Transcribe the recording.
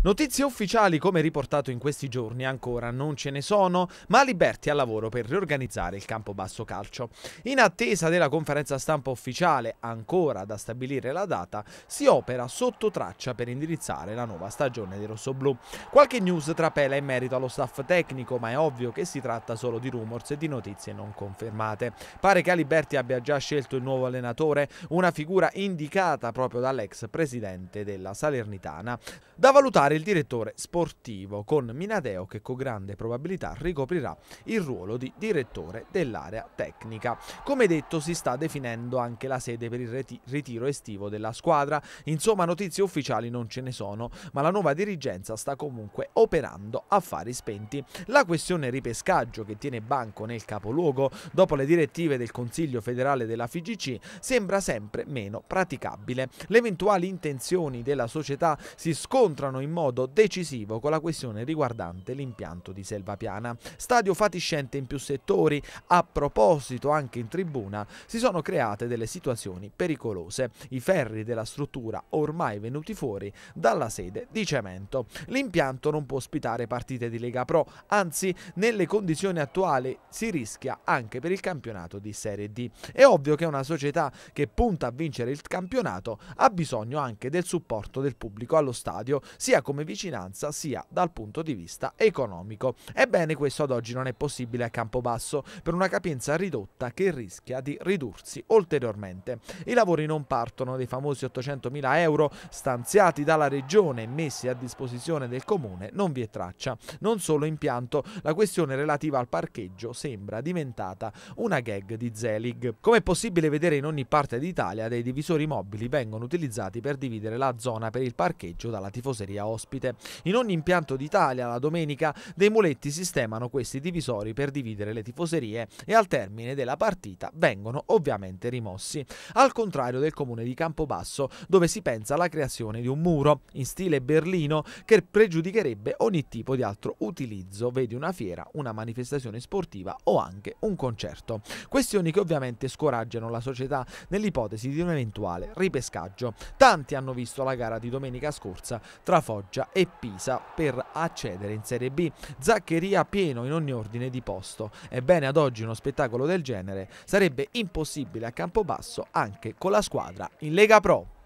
Notizie ufficiali come riportato in questi giorni ancora non ce ne sono, ma Liberti al lavoro per riorganizzare il campo basso calcio. In attesa della conferenza stampa ufficiale, ancora da stabilire la data, si opera sotto traccia per indirizzare la nuova stagione dei rossoblù. Qualche news trapela in merito allo staff tecnico, ma è ovvio che si tratta solo di rumors e di notizie non confermate. Pare che Aliberti abbia già scelto il nuovo allenatore, una figura indicata proprio dall'ex presidente della Salernitana. Da valutare nominare il direttore sportivo con Minadeo che con grande probabilità ricoprirà il ruolo di direttore dell'area tecnica. Come detto si sta definendo anche la sede per il ritiro estivo della squadra, insomma notizie ufficiali non ce ne sono, ma la nuova dirigenza sta comunque operando affari spenti. La questione ripescaggio che tiene banco nel capoluogo dopo le direttive del Consiglio federale della FIGC sembra sempre meno praticabile. Le eventuali intenzioni della società si scontrano in modo modo decisivo con la questione riguardante l'impianto di Selvapiana. Stadio fatiscente in più settori, a proposito anche in tribuna si sono create delle situazioni pericolose. I ferri della struttura ormai venuti fuori dalla sede di cemento. L'impianto non può ospitare partite di Lega Pro, anzi nelle condizioni attuali si rischia anche per il campionato di Serie D. È ovvio che una società che punta a vincere il campionato ha bisogno anche del supporto del pubblico allo stadio, sia come vicinanza sia dal punto di vista economico. Ebbene questo ad oggi non è possibile a Campobasso per una capienza ridotta che rischia di ridursi ulteriormente. I lavori non partono dei famosi 800 mila euro stanziati dalla regione e messi a disposizione del comune, non vi è traccia. Non solo impianto, la questione relativa al parcheggio sembra diventata una gag di Zelig. Come è possibile vedere in ogni parte d'Italia dei divisori mobili vengono utilizzati per dividere la zona per il parcheggio dalla tifoseria 8 ospite. In ogni impianto d'Italia la domenica dei muletti sistemano questi divisori per dividere le tifoserie e al termine della partita vengono ovviamente rimossi, al contrario del comune di Campobasso dove si pensa alla creazione di un muro in stile berlino che pregiudicherebbe ogni tipo di altro utilizzo, vedi una fiera, una manifestazione sportiva o anche un concerto. Questioni che ovviamente scoraggiano la società nell'ipotesi di un eventuale ripescaggio. Tanti hanno visto la gara di domenica scorsa tra Foggia Perugia e Pisa per accedere in Serie B. Zaccheria pieno in ogni ordine di posto. Ebbene ad oggi uno spettacolo del genere sarebbe impossibile a Campobasso anche con la squadra in Lega Pro.